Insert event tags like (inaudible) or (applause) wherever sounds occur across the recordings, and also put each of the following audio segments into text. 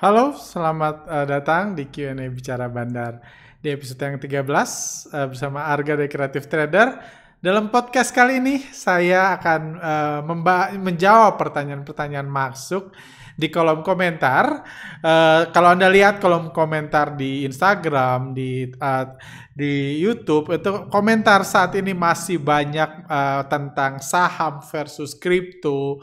Halo, selamat uh, datang di Q&A Bicara Bandar. Di episode yang 13 uh, eh, bersama Arga dari Creative Trader. Dalam podcast kali ini saya akan uh, menjawab pertanyaan-pertanyaan masuk di kolom komentar. Uh, kalau Anda lihat kolom komentar di Instagram, di uh, di YouTube itu komentar saat ini masih banyak uh, tentang saham versus kripto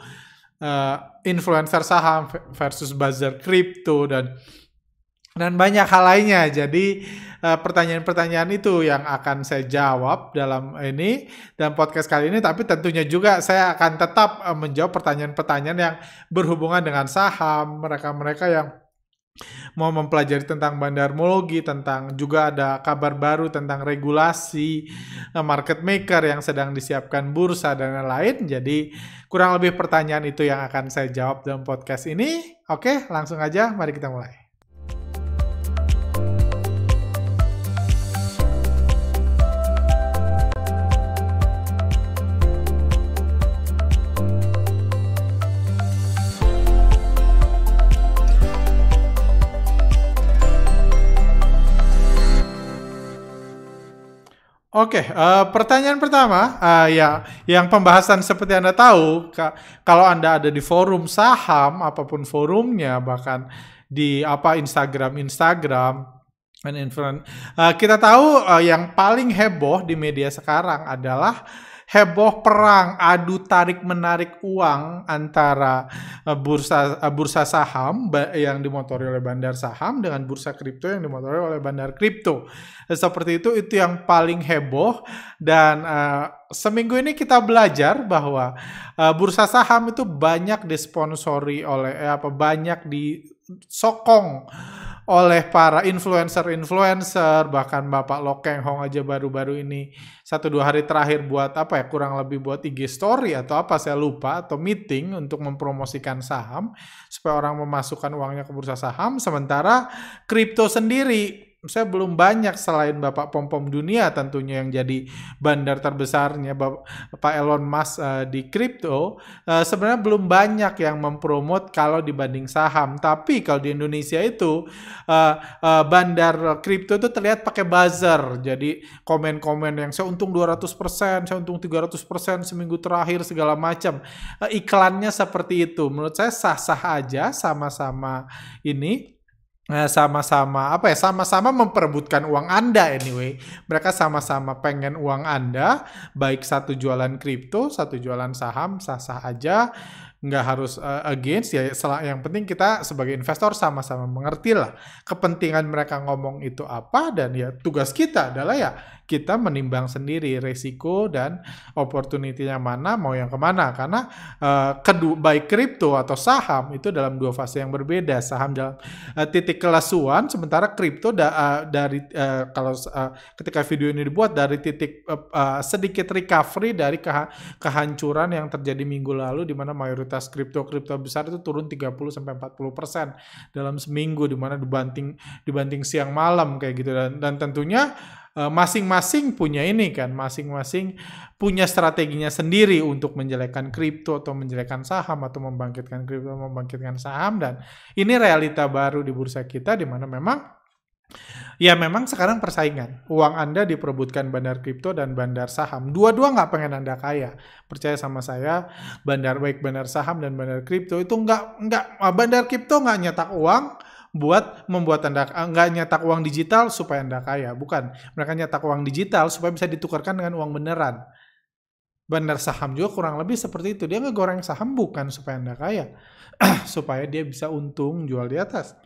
Eh, influencer saham versus buzzer kripto dan dan banyak hal lainnya. Jadi eh, pertanyaan-pertanyaan itu yang akan saya jawab dalam ini dan podcast kali ini. Tapi tentunya juga saya akan tetap eh, menjawab pertanyaan-pertanyaan yang berhubungan dengan saham mereka-mereka yang mau mempelajari tentang bandarmologi, tentang juga ada kabar baru tentang regulasi eh, market maker yang sedang disiapkan bursa dan lain-lain. Jadi kurang lebih pertanyaan itu yang akan saya jawab dalam podcast ini. Oke, langsung aja mari kita mulai. Oke, okay, uh, eh, pertanyaan pertama, uh, ya, yang pembahasan seperti anda tahu, ka, kalau anda ada di forum saham, apapun forumnya, bahkan di apa Instagram, Instagram, dan influence, uh, eh, kita tahu uh, yang paling heboh di media sekarang adalah heboh perang adu tarik menarik uang antara eh, bursa eh, bursa saham yang dimotori oleh bandar saham dengan bursa kripto yang dimotori oleh bandar kripto seperti itu itu yang paling heboh dan uh, seminggu ini kita belajar bahwa uh, bursa saham itu banyak disponsori oleh eh, apa banyak disokong oleh para influencer-influencer bahkan Bapak Lokeng Hong aja baru-baru ini satu dua hari terakhir buat apa ya kurang lebih buat IG story atau apa saya lupa atau meeting untuk mempromosikan saham supaya orang memasukkan uangnya ke bursa saham sementara kripto sendiri saya belum banyak selain Bapak Pom-Pom Dunia tentunya yang jadi bandar terbesarnya Bapak Elon Musk uh, di kripto, uh, sebenarnya belum banyak yang mempromot kalau dibanding saham. Tapi kalau di Indonesia itu uh, uh, bandar kripto itu terlihat pakai buzzer. Jadi komen-komen yang saya untung 200%, saya untung 300% seminggu terakhir segala macam. Uh, iklannya seperti itu. Menurut saya sah-sah aja sama-sama ini Nah, sama-sama apa ya sama-sama memperebutkan uang Anda anyway. Mereka sama-sama pengen uang Anda, baik satu jualan kripto, satu jualan saham, sah-sah aja nggak harus uh, against ya salah yang penting kita sebagai investor sama-sama mengerti lah kepentingan mereka ngomong itu apa dan ya tugas kita adalah ya kita menimbang sendiri resiko dan opportunity-nya mana mau yang kemana karena uh, eh, kedua baik kripto atau saham itu dalam dua fase yang berbeda saham dalam uh, eh, titik kelasuan sementara kripto da, uh, dari uh, kalau uh, ketika video ini dibuat dari titik uh, uh, sedikit recovery dari keha kehancuran yang terjadi minggu lalu di mana mayoritas mayoritas kripto-kripto besar itu turun 30 sampai 40% dalam seminggu di mana dibanting dibanting siang malam kayak gitu dan dan tentunya eh, masing-masing punya ini kan, masing-masing punya strateginya sendiri untuk menjelekan kripto atau menjelekan saham atau membangkitkan kripto, membangkitkan saham dan ini realita baru di bursa kita di mana memang Ya memang sekarang persaingan. Uang Anda diperebutkan bandar kripto dan bandar saham. Dua-dua nggak pengen Anda kaya. Percaya sama saya, bandar baik bandar saham dan bandar kripto itu nggak nggak eh, bandar kripto nggak nyetak uang buat membuat Anda eh, nggak nyetak uang digital supaya Anda kaya. Bukan. Mereka nyetak uang digital supaya bisa ditukarkan dengan uang beneran. Bandar saham juga kurang lebih seperti itu. Dia ngegoreng saham bukan supaya Anda kaya. (clears throat) supaya dia bisa untung jual di atas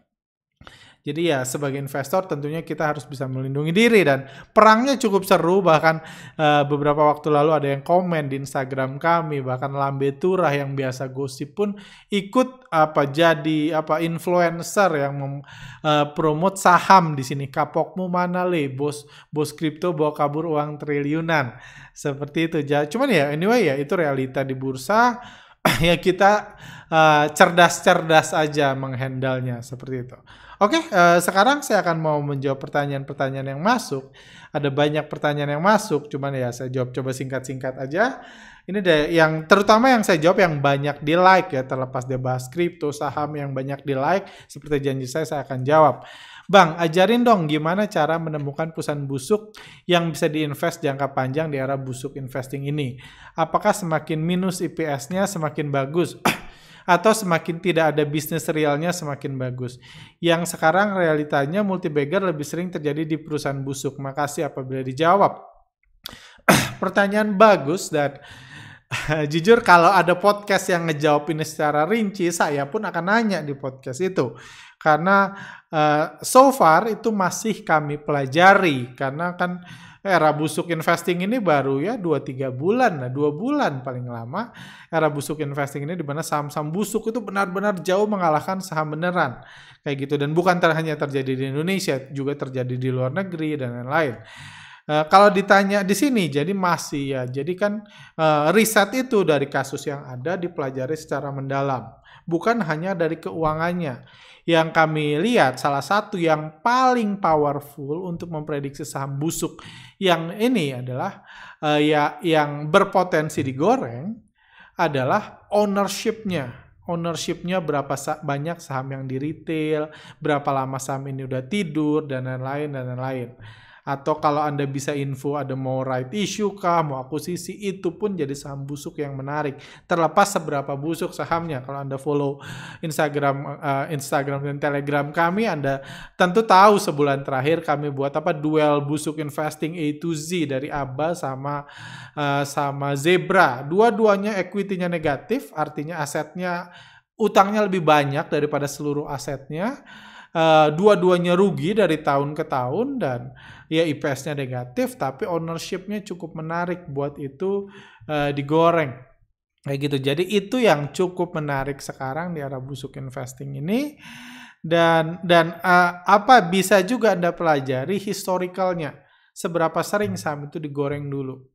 jadi ya sebagai investor tentunya kita harus bisa melindungi diri dan perangnya cukup seru bahkan uh, beberapa waktu lalu ada yang komen di Instagram kami bahkan Lambe Turah yang biasa gosip pun ikut apa jadi apa influencer yang mem, uh, saham di sini kapokmu mana le bos bos kripto bawa kabur uang triliunan seperti itu aja cuman ya anyway ya itu realita di bursa (clears throat) ya kita eh, cerdas-cerdas uh, aja menghandalnya seperti itu. Oke, uh, sekarang saya akan mau menjawab pertanyaan-pertanyaan yang masuk. Ada banyak pertanyaan yang masuk, cuman ya saya jawab coba singkat-singkat aja. Ini deh yang terutama yang saya jawab yang banyak di like ya, terlepas dia bahas kripto, saham yang banyak di like. Seperti janji saya, saya akan jawab. Bang, ajarin dong gimana cara menemukan pusan busuk yang bisa diinvest jangka panjang di era busuk investing ini. Apakah semakin minus IPS-nya semakin bagus? (clears throat) atau semakin tidak ada bisnis realnya semakin bagus. Yang sekarang realitanya multibagger lebih sering terjadi di perusahaan busuk. Makasih apabila dijawab. (clears throat) Pertanyaan bagus dan (laughs) jujur kalau ada podcast yang ngejawab ini secara rinci, saya pun akan nanya di podcast itu. Karena uh, so far itu masih kami pelajari karena kan era busuk investing ini baru ya 2-3 bulan, nah 2 bulan paling lama era busuk investing ini di saham-saham busuk itu benar-benar jauh mengalahkan saham beneran. Kayak gitu dan bukan ter hanya terjadi di Indonesia, juga terjadi di luar negeri dan lain-lain. e, kalau ditanya di sini, jadi masih ya, jadi kan e, riset itu dari kasus yang ada dipelajari secara mendalam bukan hanya dari keuangannya. Yang kami lihat salah satu yang paling powerful untuk memprediksi saham busuk yang ini adalah uh, ya yang berpotensi digoreng adalah ownershipnya. Ownershipnya berapa sa banyak saham yang di retail, berapa lama saham ini udah tidur dan lain-lain dan lain-lain atau kalau Anda bisa info ada mau right issue kah, mau akuisisi itu pun jadi saham busuk yang menarik. Terlepas seberapa busuk sahamnya, kalau Anda follow Instagram uh, Instagram dan Telegram kami, Anda tentu tahu sebulan terakhir kami buat apa duel busuk investing A to Z dari Aba sama uh, sama Zebra. Dua-duanya equity-nya negatif, artinya asetnya utangnya lebih banyak daripada seluruh asetnya. Uh, dua-duanya rugi dari tahun ke tahun dan ya IPS-nya negatif tapi ownership-nya cukup menarik buat itu uh, digoreng kayak gitu. Jadi itu yang cukup menarik sekarang di era busuk investing ini dan dan uh, apa bisa juga Anda pelajari historicalnya seberapa sering saham itu digoreng dulu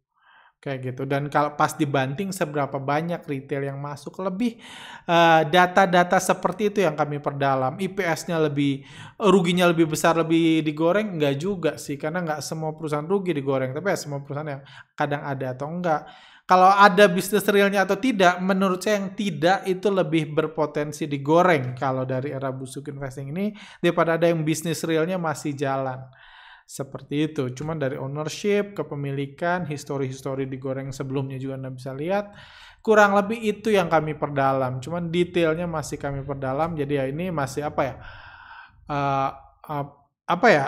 Kayak gitu. Dan kalau pas dibanting seberapa banyak retail yang masuk lebih eh, data-data uh, seperti itu yang kami perdalam. IPS-nya lebih ruginya lebih besar lebih digoreng enggak juga sih karena enggak semua perusahaan rugi digoreng, tapi ya semua perusahaan yang kadang ada atau enggak. Kalau ada bisnis realnya atau tidak, menurut saya yang tidak itu lebih berpotensi digoreng kalau dari era busuk investing ini daripada ada yang bisnis realnya masih jalan seperti itu. Cuma dari ownership, kepemilikan, histori-histori digoreng sebelumnya juga Anda bisa lihat. Kurang lebih itu yang kami perdalam. Cuman detailnya masih kami perdalam. Jadi ya ini masih apa ya? Uh, uh, apa ya?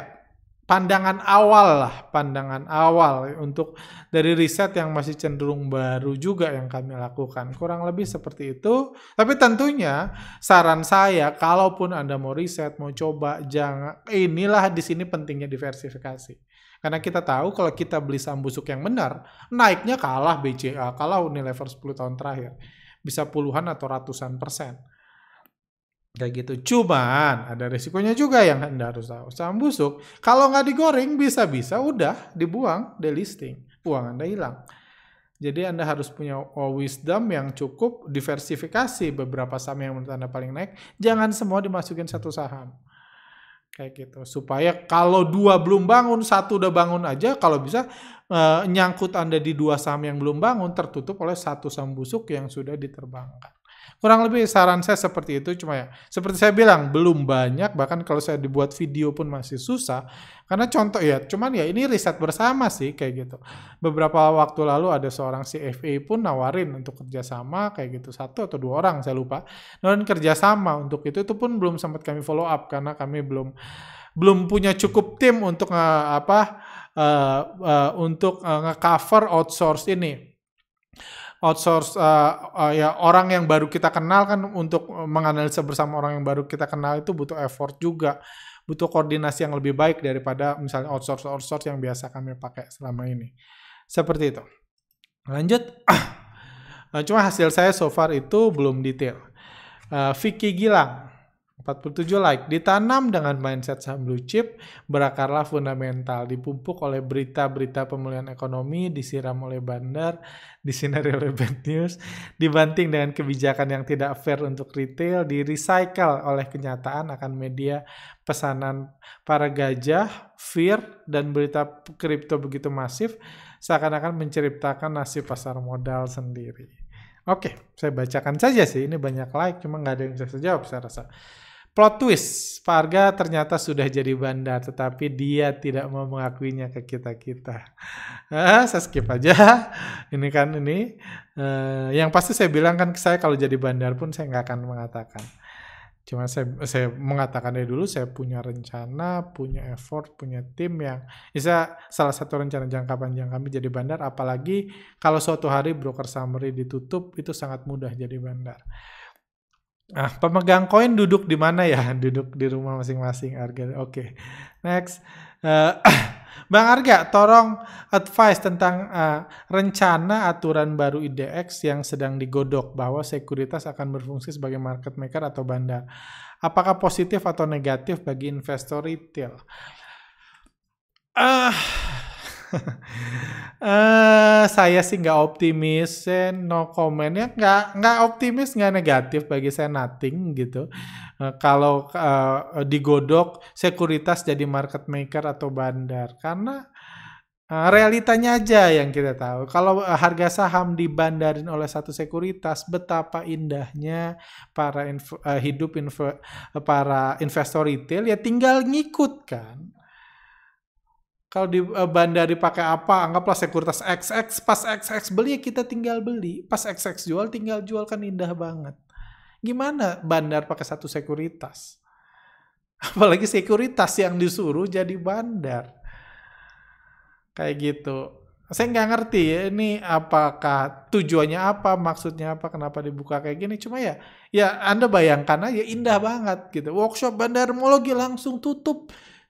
pandangan awal lah, pandangan awal untuk dari riset yang masih cenderung baru juga yang kami lakukan. Kurang lebih seperti itu. Tapi tentunya saran saya kalaupun Anda mau riset, mau coba jangan inilah di sini pentingnya diversifikasi. Karena kita tahu kalau kita beli saham busuk yang benar, naiknya kalah BCA, nilai Unilever 10 tahun terakhir. Bisa puluhan atau ratusan persen. Kayak gitu. Cuman ada resikonya juga yang Anda harus tahu. Saham busuk, kalau nggak digoreng bisa-bisa udah dibuang, delisting. Uang Anda hilang. Jadi Anda harus punya wisdom yang cukup diversifikasi beberapa saham yang menurut Anda paling naik. Jangan semua dimasukin satu saham. Kayak gitu. Supaya kalau dua belum bangun, satu udah bangun aja. Kalau bisa eh, nyangkut Anda di dua saham yang belum bangun tertutup oleh satu saham busuk yang sudah diterbangkan. Kurang lebih saran saya seperti itu, cuma ya seperti saya bilang belum banyak, bahkan kalau saya dibuat video pun masih susah. Karena contoh ya, cuman ya ini riset bersama sih kayak gitu. Beberapa waktu lalu ada seorang CFA pun nawarin untuk kerjasama kayak gitu, satu atau dua orang saya lupa. Dan kerjasama untuk itu itu pun belum sempat kami follow up karena kami belum belum punya cukup tim untuk uh, apa uh, uh, untuk uh, nge-cover outsource ini outsource uh, uh, ya orang yang baru kita kenal kan untuk menganalisa bersama orang yang baru kita kenal itu butuh effort juga butuh koordinasi yang lebih baik daripada misalnya outsource outsource yang biasa kami pakai selama ini seperti itu lanjut (clears throat) eh, cuma hasil saya so far itu belum detail uh, Vicky Gilang 47 like. Ditanam dengan mindset saham blue chip, berakarlah fundamental. Dipupuk oleh berita-berita pemulihan ekonomi, disiram oleh bandar, disinari (laughs) oleh bad news, dibanting dengan kebijakan yang tidak fair untuk retail, di-recycle oleh kenyataan akan media pesanan para gajah, fear, dan berita kripto begitu masif, seakan-akan menceritakan nasib pasar modal sendiri. Oke, saya bacakan saja sih. Ini banyak like, cuma nggak ada yang bisa saya jawab saya rasa. Plot twist, Farga ternyata sudah jadi bandar, tetapi dia tidak mau mengakuinya ke kita-kita. Eh, ah, saya skip aja. (laughs) Ini kan ini. Uh, yang pasti saya bilang kan saya kalau jadi bandar pun saya nggak akan mengatakan. Cuma saya, saya dari dulu, saya punya rencana, punya effort, punya tim yang bisa salah satu rencana jangka panjang kami jadi bandar. Apalagi kalau suatu hari broker summary ditutup, itu sangat mudah jadi bandar. Ah, pemegang koin duduk di mana ya? (laughs) Duduk di rumah masing-masing Arga. Oke. Okay. Next. Uh, (clears throat) Bang Arga, tolong advice tentang uh, rencana aturan baru IDX yang sedang digodok bahwa sekuritas akan berfungsi sebagai market maker atau bandar. Apakah positif atau negatif bagi investor retail? uh, uh, (laughs) saya sih nggak optimis, saya no ya nggak nggak optimis nggak negatif bagi saya nothing gitu. Uh, kalau uh, digodok sekuritas jadi market maker atau bandar karena uh, realitanya aja yang kita tahu. Kalau harga saham dibandarin oleh satu sekuritas, betapa indahnya para inv uh, hidup inv para investor retail ya tinggal ngikut kan kalau di uh, bandar dipakai apa anggaplah sekuritas XX pas XX beli kita tinggal beli pas XX jual tinggal jual kan indah banget gimana bandar pakai satu sekuritas (laughs) apalagi sekuritas yang disuruh jadi bandar kayak gitu saya nggak ngerti ya ini apakah tujuannya apa maksudnya apa kenapa dibuka kayak gini cuma ya ya anda bayangkan aja indah banget gitu workshop bandarmologi langsung tutup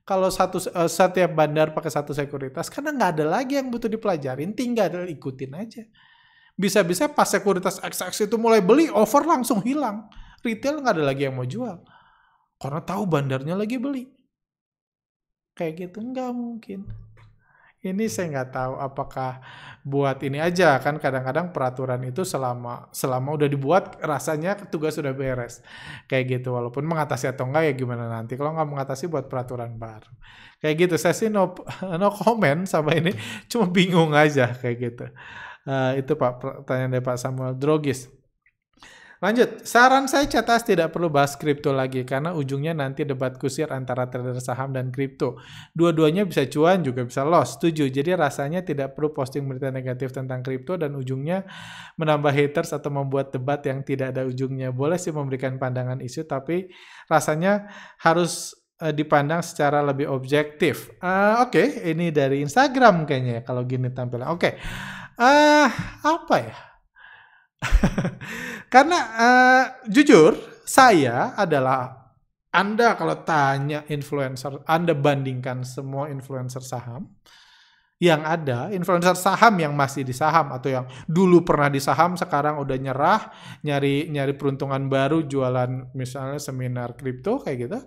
kalau satu uh, setiap bandar pakai satu sekuritas karena nggak ada lagi yang butuh dipelajarin tinggal ikutin aja bisa-bisa pas sekuritas XX itu mulai beli over langsung hilang retail nggak ada lagi yang mau jual karena tahu bandarnya lagi beli kayak gitu nggak mungkin ini saya nggak tahu apakah buat ini aja kan kadang-kadang peraturan itu selama selama udah dibuat rasanya tugas sudah beres kayak gitu walaupun mengatasi atau enggak ya gimana nanti kalau nggak mengatasi buat peraturan baru kayak gitu saya sih no (laughs) no comment sama ini cuma bingung aja kayak gitu uh, itu pak pertanyaan dari pak Samuel Drogis Lanjut, saran saya cetas tidak perlu bahas kripto lagi karena ujungnya nanti debat kusir antara trader saham dan kripto. Dua-duanya bisa cuan juga bisa loss. Setuju. Jadi rasanya tidak perlu posting berita negatif tentang kripto dan ujungnya menambah haters atau membuat debat yang tidak ada ujungnya. Boleh sih memberikan pandangan isu tapi rasanya harus eh, dipandang secara lebih objektif. Uh, Oke, okay. ini dari Instagram kayaknya ya, kalau gini tampilan. Oke, okay. uh, eh, apa ya? (laughs) Karena uh, jujur, saya adalah Anda kalau tanya influencer, Anda bandingkan semua influencer saham yang ada, influencer saham yang masih di saham atau yang dulu pernah di saham sekarang udah nyerah, nyari nyari peruntungan baru jualan misalnya seminar kripto kayak gitu.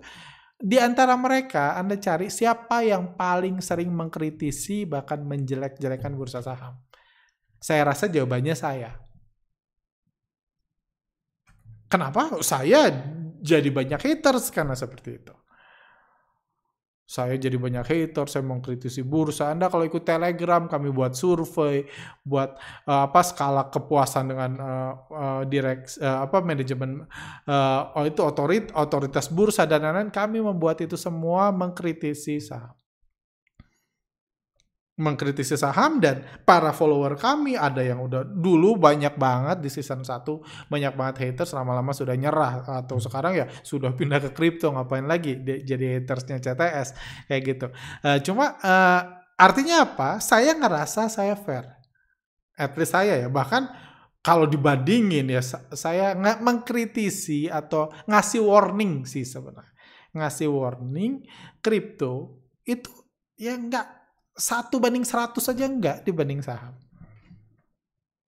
Di antara mereka Anda cari siapa yang paling sering mengkritisi bahkan menjelek-jelekan bursa saham. Saya rasa jawabannya saya Kenapa saya jadi banyak haters karena seperti itu? Saya jadi banyak haters, saya mengkritisi bursa. Anda kalau ikut Telegram, kami buat survei, buat uh, apa skala kepuasan dengan uh, eh, uh, eh, direk uh, apa manajemen uh, itu otorit, otoritas bursa dan lain-lain. Kami membuat itu semua mengkritisi saham mengkritisi saham dan para follower kami ada yang udah dulu banyak banget di season 1 banyak banget haters lama-lama sudah nyerah atau sekarang ya sudah pindah ke kripto ngapain lagi jadi hatersnya CTS kayak gitu uh, cuma uh, artinya apa saya ngerasa saya fair at least saya ya bahkan kalau dibandingin ya saya nggak mengkritisi atau ngasih warning sih sebenarnya ngasih warning kripto itu ya nggak satu banding 100 aja enggak dibanding saham.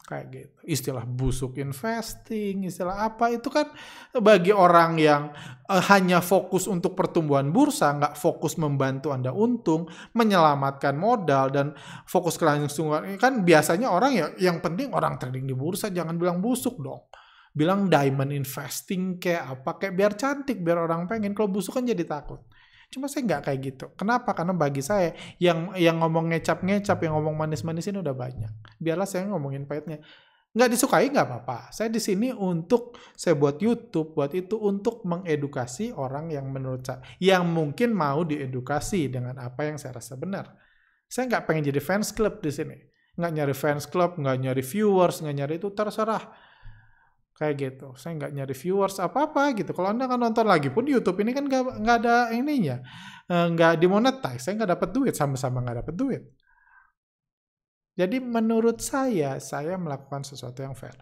Kayak gitu. Istilah busuk investing, istilah apa itu kan bagi orang yang eh, hanya fokus untuk pertumbuhan bursa, nggak fokus membantu Anda untung, menyelamatkan modal dan fokus kelangsungan. Kan biasanya orang ya yang penting orang trading di bursa jangan bilang busuk dong bilang diamond investing kayak apa kayak biar cantik biar orang pengen kalau busuk kan jadi takut Cuma saya nggak kayak gitu. Kenapa? Karena bagi saya yang yang ngomong ngecap-ngecap, yang ngomong manis manis ini udah banyak. Biarlah saya ngomongin pahitnya. Nggak disukai nggak apa-apa. Saya di sini untuk saya buat YouTube, buat itu untuk mengedukasi orang yang menurut saya yang mungkin mau diedukasi dengan apa yang saya rasa benar. Saya nggak pengen jadi fans club di sini. Nggak nyari fans club, nggak nyari viewers, nggak nyari itu terserah Kayak gitu. Saya nggak nyari viewers apa-apa gitu. Kalau Anda kan nonton lagi pun YouTube ini kan nggak, nggak ada ininya. Eh, nggak dimonetize. Saya nggak dapat duit. Sama-sama nggak dapat duit. Jadi menurut saya, saya melakukan sesuatu yang fair.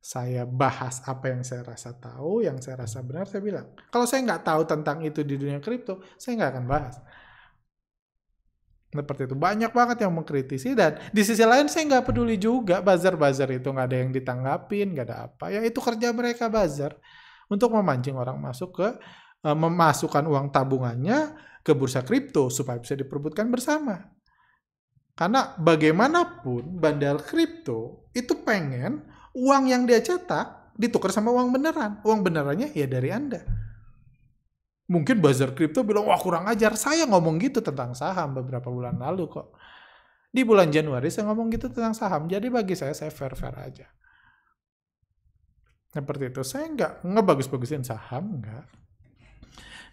Saya bahas apa yang saya rasa tahu, yang saya rasa benar, saya bilang. Kalau saya nggak tahu tentang itu di dunia kripto, saya nggak akan bahas seperti itu banyak banget yang mengkritisi dan di sisi lain saya nggak peduli juga bazar-bazar itu nggak ada yang ditanggapin nggak ada apa ya itu kerja mereka bazar untuk memancing orang masuk ke e, memasukkan uang tabungannya ke bursa kripto supaya bisa diperbutkan bersama karena bagaimanapun bandar kripto itu pengen uang yang dia cetak ditukar sama uang beneran uang benerannya ya dari anda mungkin buzzer kripto bilang wah kurang ajar saya ngomong gitu tentang saham beberapa bulan lalu kok di bulan Januari saya ngomong gitu tentang saham jadi bagi saya saya fair fair aja seperti itu saya nggak ngebagus bagusin saham nggak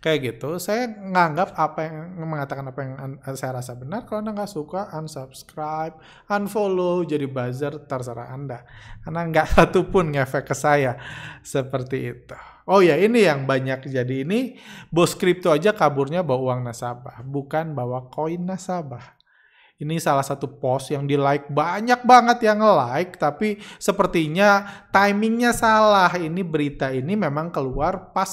kayak gitu saya nganggap apa yang mengatakan apa yang saya rasa benar kalau anda nggak suka unsubscribe unfollow jadi buzzer terserah anda karena nggak (laughs) satupun ngefek ke saya seperti itu Oh ya ini yang banyak jadi ini bos kripto aja kaburnya bawa uang nasabah bukan bawa koin nasabah ini salah satu post yang di like banyak banget yang like, tapi sepertinya timingnya salah. Ini berita ini memang keluar pas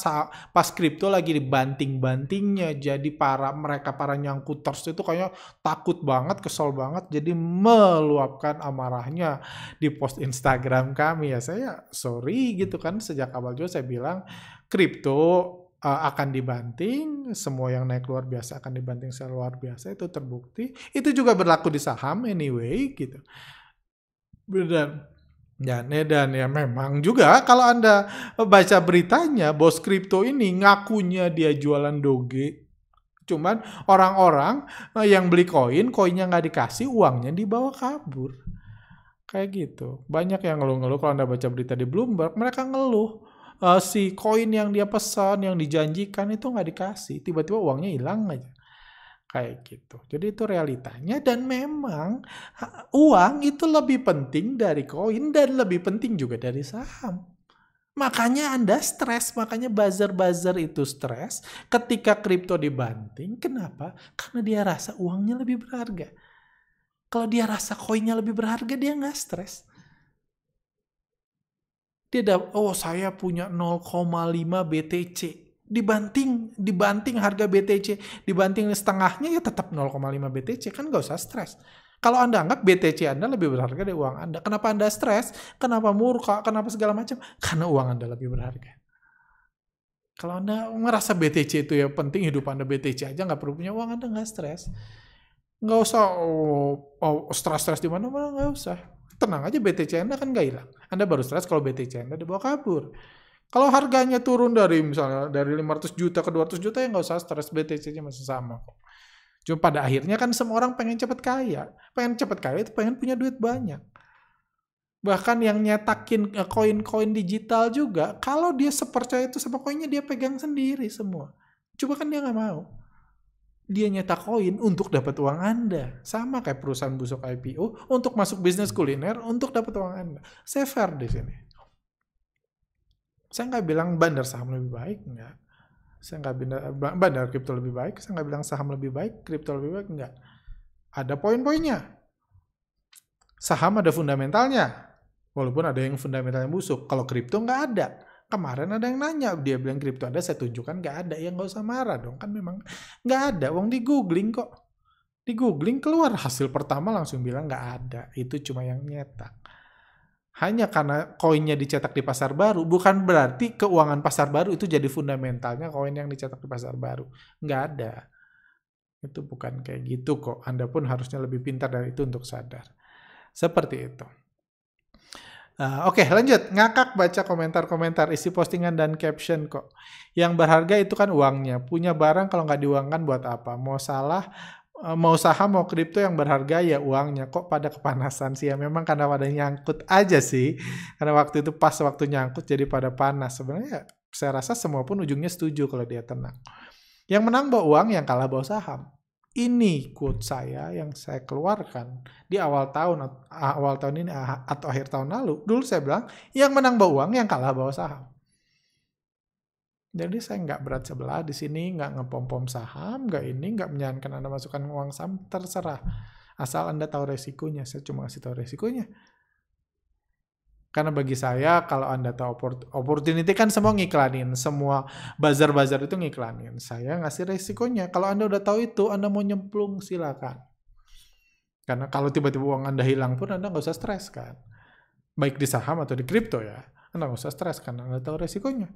pas kripto lagi dibanting-bantingnya. Jadi para mereka para nyangkuters itu kayaknya takut banget, kesel banget, jadi meluapkan amarahnya di post Instagram kami ya. Saya sorry gitu kan sejak awal juga saya bilang kripto uh, akan dibanting, semua yang naik luar biasa akan dibanting secara luar biasa itu terbukti. Itu juga berlaku di saham anyway gitu. Dan ya, dan ya memang juga kalau Anda baca beritanya bos kripto ini ngakunya dia jualan doge Cuman orang-orang eh, yang beli koin, koinnya nggak dikasih, uangnya dibawa kabur. Kayak gitu. Banyak yang ngeluh-ngeluh kalau Anda baca berita di Bloomberg, mereka ngeluh uh, si koin yang dia pesan yang dijanjikan itu nggak dikasih tiba-tiba uangnya hilang aja kayak gitu jadi itu realitanya dan memang uang itu lebih penting dari koin dan lebih penting juga dari saham Makanya Anda stres, makanya buzzer buzzer itu stres. Ketika kripto dibanting, kenapa? Karena dia rasa uangnya lebih berharga. Kalau dia rasa koinnya lebih berharga, dia nggak stres. Dia ada oh saya punya 0,5 BTC. Dibanting, dibanting harga BTC, dibanting setengahnya ya tetap 0,5 BTC. Kan nggak usah stres. Kalau Anda anggap BTC Anda lebih berharga dari uang Anda, kenapa Anda stres? Kenapa murka? Kenapa segala macam? Karena uang Anda lebih berharga. Kalau Anda merasa BTC itu ya penting hidup Anda BTC aja nggak perlu punya uang Anda nggak stres. Nggak usah oh, oh stres-stres di mana-mana nggak usah tenang aja BTC Anda kan nggak hilang. Anda baru stres kalau BTC Anda dibawa kabur. Kalau harganya turun dari misalnya dari 500 juta ke 200 juta ya nggak usah stres BTC-nya masih sama kok. Cuma pada akhirnya kan semua orang pengen cepat kaya. Pengen cepat kaya itu pengen punya duit banyak. Bahkan yang nyetakin eh, koin-koin digital juga, kalau dia sepercaya itu sama koinnya dia pegang sendiri semua. Coba kan dia nggak mau dia nyetak koin untuk dapat uang Anda. Sama kayak perusahaan busuk IPO untuk masuk bisnis kuliner untuk dapat uang Anda. Saya fair di sini. Saya nggak bilang bandar saham lebih baik, nggak. Saya nggak bilang eh, bandar kripto lebih baik, saya nggak bilang saham lebih baik, kripto lebih baik, nggak. Ada poin-poinnya. Saham ada fundamentalnya, walaupun ada yang fundamentalnya busuk. Kalau kripto nggak ada kemarin ada yang nanya dia bilang kripto ada saya tunjukkan nggak ada yang nggak usah marah dong kan memang nggak ada uang di googling kok di googling keluar hasil pertama langsung bilang nggak ada itu cuma yang nyetak hanya karena koinnya dicetak di pasar baru bukan berarti keuangan pasar baru itu jadi fundamentalnya koin yang dicetak di pasar baru nggak ada itu bukan kayak gitu kok anda pun harusnya lebih pintar dari itu untuk sadar seperti itu Ah, oke, okay, lanjut. Ngakak baca komentar-komentar, isi postingan dan caption kok. Yang berharga itu kan uangnya. Punya barang kalau nggak diuangkan buat apa? Mau salah, eh, mau saham, mau kripto yang berharga ya uangnya. Kok pada kepanasan sih ya? Memang karena pada nyangkut aja sih. Karena waktu itu pas waktu nyangkut jadi pada panas. Sebenarnya saya rasa semua pun ujungnya setuju kalau dia tenang. Yang menang bawa uang, yang kalah bawa saham ini quote saya yang saya keluarkan di awal tahun ah, awal tahun ini ah, atau akhir tahun lalu dulu saya bilang yang menang bawa uang yang kalah bawa saham jadi saya nggak berat sebelah di sini nggak ngepom-pom saham nggak ini nggak menyarankan anda masukkan uang saham terserah asal anda tahu resikonya saya cuma kasih tahu resikonya karena bagi saya kalau Anda tahu opportunity kan semua ngiklanin, semua bazar-bazar itu ngiklanin. Saya ngasih resikonya. Kalau Anda udah tahu itu, Anda mau nyemplung silakan. Karena kalau tiba-tiba uang Anda hilang pun Anda nggak usah stres kan. Baik di saham atau di kripto ya. Anda nggak usah stres karena Anda tahu resikonya.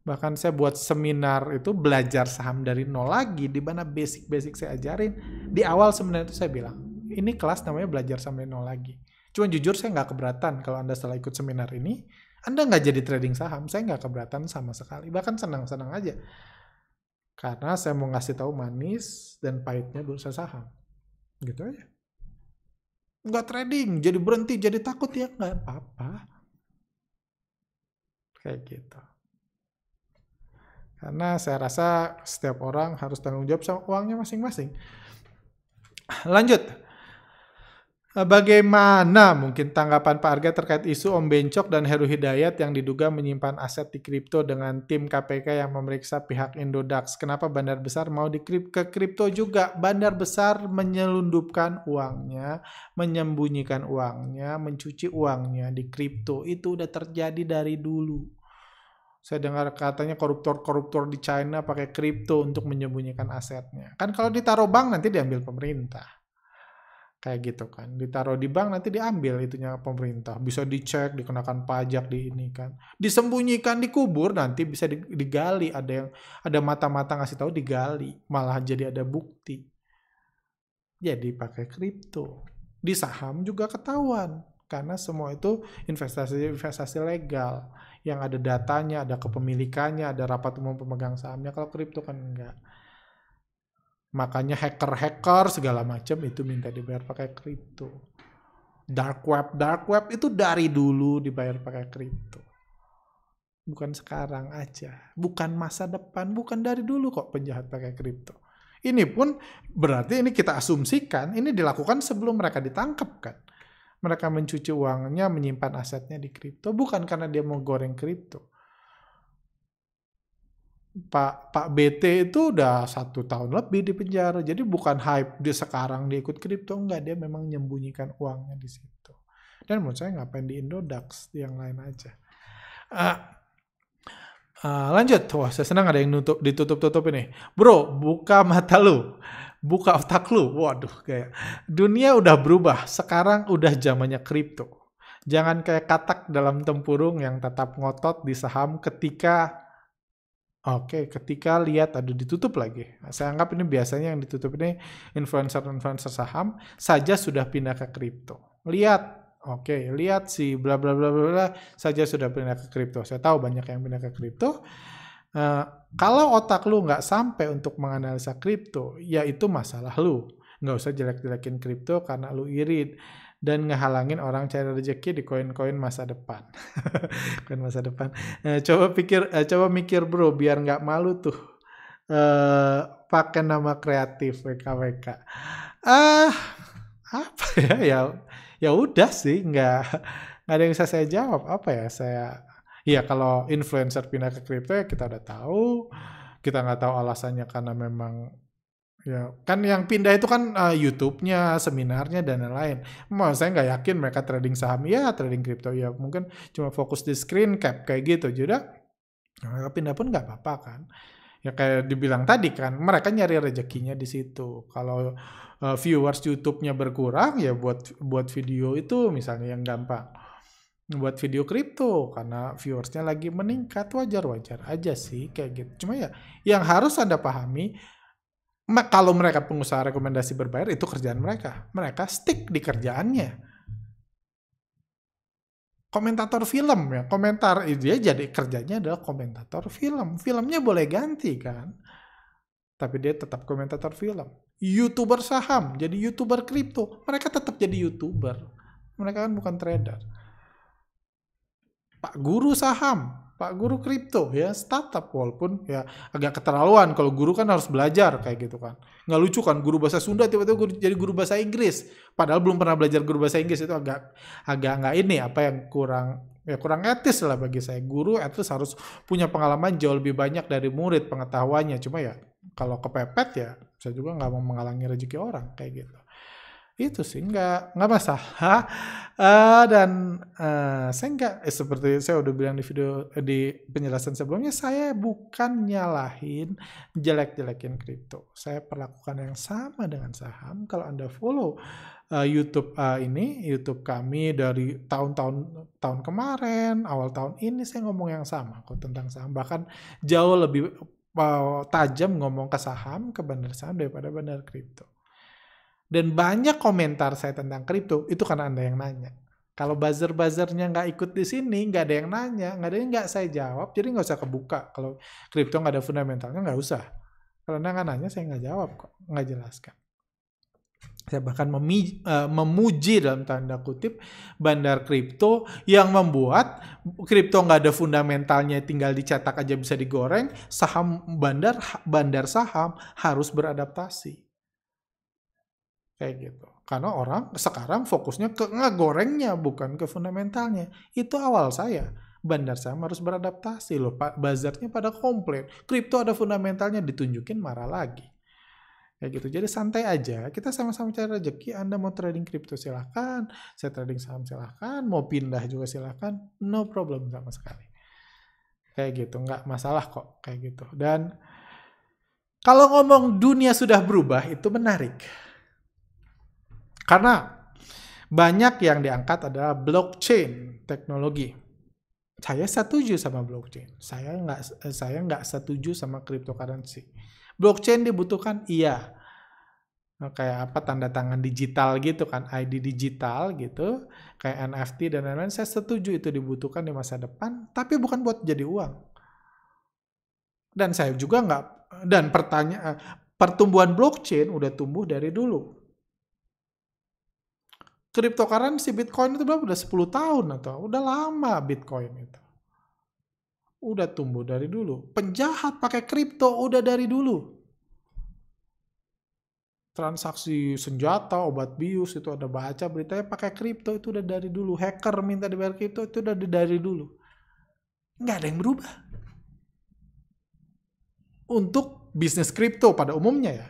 Bahkan saya buat seminar itu belajar saham dari nol lagi di mana basic-basic saya ajarin. Di awal sebenarnya itu saya bilang, ini kelas namanya belajar sampai nol lagi Cuma jujur saya nggak keberatan kalau Anda setelah ikut seminar ini, Anda nggak jadi trading saham, saya nggak keberatan sama sekali. Bahkan senang-senang aja. Karena saya mau ngasih tahu manis dan pahitnya bursa saham. Gitu aja. Nggak trading, jadi berhenti, jadi takut ya. Nggak apa-apa. Kayak gitu. Karena saya rasa setiap orang harus tanggung jawab sama uangnya masing-masing. Lanjut. Eh, bagaimana mungkin tanggapan Pak Arga terkait isu Om Bencok dan Heru Hidayat yang diduga menyimpan aset di kripto dengan tim KPK yang memeriksa pihak Indodax? Kenapa bandar besar mau di ke kripto juga? Bandar besar menyelundupkan uangnya, menyembunyikan uangnya, mencuci uangnya di kripto. Itu udah terjadi dari dulu. Saya dengar katanya koruptor-koruptor di China pakai kripto untuk menyembunyikan asetnya. Kan kalau ditaruh bank nanti diambil pemerintah kayak gitu kan ditaruh di bank nanti diambil itunya pemerintah bisa dicek dikenakan pajak di ini kan disembunyikan dikubur nanti bisa digali ada yang ada mata-mata ngasih tahu digali malah jadi ada bukti jadi pakai kripto di saham juga ketahuan karena semua itu investasi-investasi legal yang ada datanya, ada kepemilikannya, ada rapat umum pemegang sahamnya. Kalau kripto kan enggak. Makanya hacker-hacker segala macam itu minta dibayar pakai kripto. Dark web, dark web itu dari dulu dibayar pakai kripto. Bukan sekarang aja, bukan masa depan, bukan dari dulu kok penjahat pakai kripto. Ini pun berarti ini kita asumsikan ini dilakukan sebelum mereka ditangkap kan. Mereka mencuci uangnya, menyimpan asetnya di kripto bukan karena dia mau goreng kripto Pak Pak BT itu udah satu tahun lebih di penjara. Jadi bukan hype dia sekarang dia ikut kripto enggak dia memang menyembunyikan uangnya di situ. Dan menurut saya ngapain di Indodax yang lain aja. Uh, uh, lanjut, wah saya senang ada yang nutup ditutup-tutup ini. Bro, buka mata lu, buka otak lu. Waduh, kayak dunia udah berubah. Sekarang udah zamannya kripto. Jangan kayak katak dalam tempurung yang tetap ngotot di saham ketika Oke, ketika lihat ada ditutup lagi. Saya anggap ini biasanya yang ditutup ini influencer-influencer saham saja sudah pindah ke kripto. Lihat Oke, lihat si bla bla bla bla saja sudah pindah ke kripto. Saya tahu banyak yang pindah ke kripto. Uh, kalau otak lu nggak sampai untuk menganalisa kripto, ya itu masalah lu. Nggak usah jelek-jelekin kripto karena lu irit dan ngehalangin orang cari rezeki di koin-koin masa depan. (laughs) koin masa depan. Nah, coba pikir, eh, coba mikir bro, biar nggak malu tuh eh, pakai nama kreatif WKWK. Ah, apa ya? Ya, ya udah sih, nggak nggak ada yang bisa saya jawab. Apa ya saya? Iya kalau influencer pindah ke kripto ya kita udah tahu. Kita nggak tahu alasannya karena memang Ya, kan yang pindah itu kan uh, YouTube-nya, seminarnya dan lain-lain. Mau saya nggak yakin mereka trading saham ya, trading kripto ya, mungkin cuma fokus di screen cap kayak gitu. Jadi mereka ya, pindah pun nggak apa-apa kan. Ya kayak dibilang tadi kan, mereka nyari rezekinya di situ. Kalau uh, viewers YouTube-nya berkurang ya buat buat video itu misalnya yang gampang. Buat video kripto karena viewersnya lagi meningkat wajar-wajar aja sih kayak gitu. Cuma ya yang harus Anda pahami Mak kalau mereka pengusaha rekomendasi berbayar itu kerjaan mereka. Mereka stick di kerjaannya. Komentator film ya, komentar itu dia jadi kerjanya adalah komentator film. Filmnya boleh ganti kan, tapi dia tetap komentator film. Youtuber saham jadi youtuber kripto, mereka tetap jadi youtuber. Mereka kan bukan trader. Pak guru saham Pak Guru kripto ya startup walaupun ya agak keterlaluan kalau guru kan harus belajar kayak gitu kan nggak lucu kan guru bahasa Sunda tiba-tiba guru, jadi guru bahasa Inggris padahal belum pernah belajar guru bahasa Inggris itu agak agak nggak ini apa yang kurang ya kurang etis lah bagi saya guru etis harus punya pengalaman jauh lebih banyak dari murid pengetahuannya cuma ya kalau kepepet ya saya juga nggak mau menghalangi rezeki orang kayak gitu itu sih nggak nggak masalah uh, (laughs) dan uh, saya nggak eh, seperti saya udah bilang di video eh, di penjelasan sebelumnya saya bukan nyalahin jelek-jelekin kripto saya perlakukan yang sama dengan saham kalau anda follow uh, YouTube uh, ini YouTube kami dari tahun-tahun tahun kemarin awal tahun ini saya ngomong yang sama kok tentang saham bahkan jauh lebih uh, tajam ngomong ke saham ke bandar saham daripada bandar kripto dan banyak komentar saya tentang kripto itu karena Anda yang nanya. Kalau buzzer-buzzernya nggak ikut di sini, nggak ada yang nanya, nggak ada yang nggak saya jawab, jadi nggak usah kebuka. Kalau kripto nggak ada fundamentalnya, nggak usah. Kalau Anda nggak nanya, saya nggak jawab kok, nggak jelaskan. Saya bahkan memi, eh, memuji dalam tanda kutip bandar kripto yang membuat kripto nggak ada fundamentalnya tinggal dicetak aja bisa digoreng, saham bandar bandar saham harus beradaptasi Kayak gitu. Karena orang sekarang fokusnya ke ngegorengnya, bukan ke fundamentalnya. Itu awal saya. Bandar saham harus beradaptasi loh. Pak, bazarnya pada komplain. Kripto ada fundamentalnya, ditunjukin marah lagi. Kayak gitu. Jadi santai aja. Kita sama-sama cari rezeki. Anda mau trading kripto silahkan. Saya trading saham silahkan. Mau pindah juga silahkan. No problem sama sekali. Kayak gitu. Nggak masalah kok. Kayak gitu. Dan kalau ngomong dunia sudah berubah, itu menarik karena banyak yang diangkat adalah blockchain teknologi. Saya setuju sama blockchain. Saya nggak eh, saya nggak setuju sama cryptocurrency. Blockchain dibutuhkan, iya. kayak apa tanda tangan digital gitu kan, ID digital gitu, kayak NFT dan lain-lain. Saya setuju itu dibutuhkan di masa depan, tapi bukan buat jadi uang. Dan saya juga nggak dan pertanyaan eh, pertumbuhan blockchain udah tumbuh dari dulu cryptocurrency Bitcoin itu berapa? Udah 10 tahun atau udah lama Bitcoin itu. Udah tumbuh dari dulu. Penjahat pakai kripto udah dari dulu. Transaksi senjata, obat bius itu ada baca beritanya pakai kripto itu udah dari dulu. Hacker minta dibayar kripto itu udah dari dulu. Nggak ada yang berubah. Untuk bisnis kripto pada umumnya ya